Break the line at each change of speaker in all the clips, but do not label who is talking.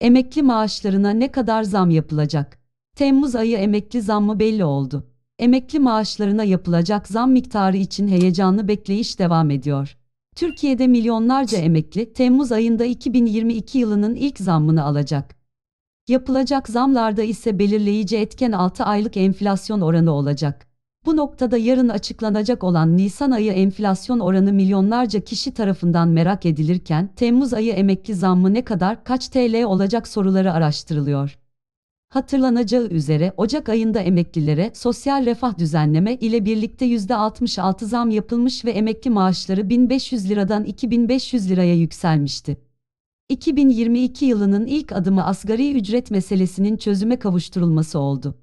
Emekli maaşlarına ne kadar zam yapılacak? Temmuz ayı emekli zammı belli oldu. Emekli maaşlarına yapılacak zam miktarı için heyecanlı bekleyiş devam ediyor. Türkiye'de milyonlarca emekli Temmuz ayında 2022 yılının ilk zammını alacak. Yapılacak zamlarda ise belirleyici etken 6 aylık enflasyon oranı olacak. Bu noktada yarın açıklanacak olan Nisan ayı enflasyon oranı milyonlarca kişi tarafından merak edilirken Temmuz ayı emekli zammı ne kadar kaç TL olacak soruları araştırılıyor. Hatırlanacağı üzere Ocak ayında emeklilere sosyal refah düzenleme ile birlikte %66 zam yapılmış ve emekli maaşları 1500 liradan 2500 liraya yükselmişti. 2022 yılının ilk adımı asgari ücret meselesinin çözüme kavuşturulması oldu.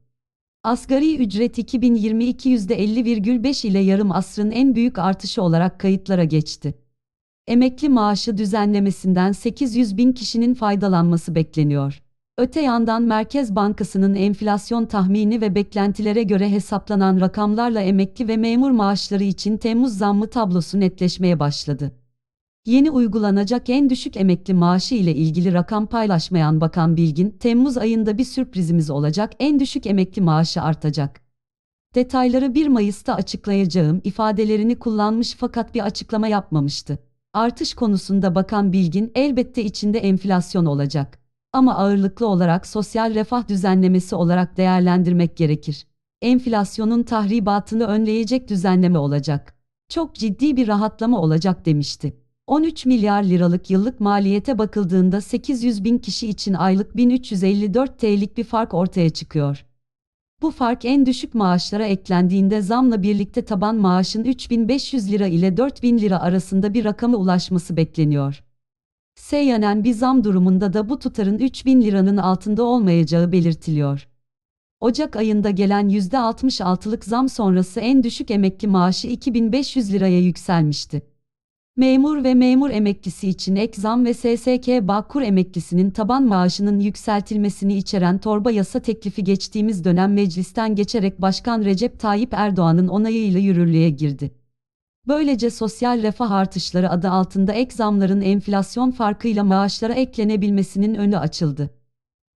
Asgari ücret 2022 %50,5 ile yarım asrın en büyük artışı olarak kayıtlara geçti. Emekli maaşı düzenlemesinden 800 bin kişinin faydalanması bekleniyor. Öte yandan Merkez Bankası'nın enflasyon tahmini ve beklentilere göre hesaplanan rakamlarla emekli ve memur maaşları için Temmuz zammı tablosu netleşmeye başladı. Yeni uygulanacak en düşük emekli maaşı ile ilgili rakam paylaşmayan Bakan Bilgin, Temmuz ayında bir sürprizimiz olacak en düşük emekli maaşı artacak. Detayları 1 Mayıs'ta açıklayacağım ifadelerini kullanmış fakat bir açıklama yapmamıştı. Artış konusunda Bakan Bilgin elbette içinde enflasyon olacak. Ama ağırlıklı olarak sosyal refah düzenlemesi olarak değerlendirmek gerekir. Enflasyonun tahribatını önleyecek düzenleme olacak. Çok ciddi bir rahatlama olacak demişti. 13 milyar liralık yıllık maliyete bakıldığında 800 bin kişi için aylık 1354 TL'lik bir fark ortaya çıkıyor. Bu fark en düşük maaşlara eklendiğinde zamla birlikte taban maaşın 3500 lira ile 4000 lira arasında bir rakama ulaşması bekleniyor. Seyyanen bir zam durumunda da bu tutarın 3000 liranın altında olmayacağı belirtiliyor. Ocak ayında gelen %66'lık zam sonrası en düşük emekli maaşı 2500 liraya yükselmişti. Memur ve memur emeklisi için ek zam ve SSK Bağkur emeklisinin taban maaşının yükseltilmesini içeren torba yasa teklifi geçtiğimiz dönem meclisten geçerek Başkan Recep Tayyip Erdoğan'ın onayıyla yürürlüğe girdi. Böylece sosyal refah artışları adı altında ek zamların enflasyon farkıyla maaşlara eklenebilmesinin önü açıldı.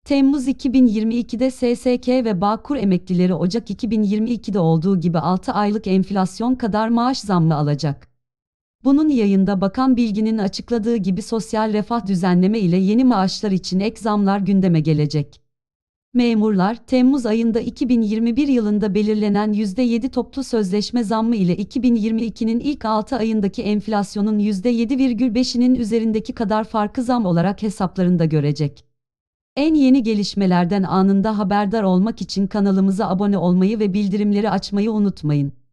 Temmuz 2022'de SSK ve Bağkur emeklileri Ocak 2022'de olduğu gibi 6 aylık enflasyon kadar maaş zammı alacak. Bunun yayında Bakan Bilgin'in açıkladığı gibi sosyal refah düzenleme ile yeni maaşlar için ek zamlar gündeme gelecek. Memurlar, Temmuz ayında 2021 yılında belirlenen %7 toplu sözleşme zammı ile 2022'nin ilk 6 ayındaki enflasyonun %7,5'inin üzerindeki kadar farkı zam olarak hesaplarında görecek. En yeni gelişmelerden anında haberdar olmak için kanalımıza abone olmayı ve bildirimleri açmayı unutmayın.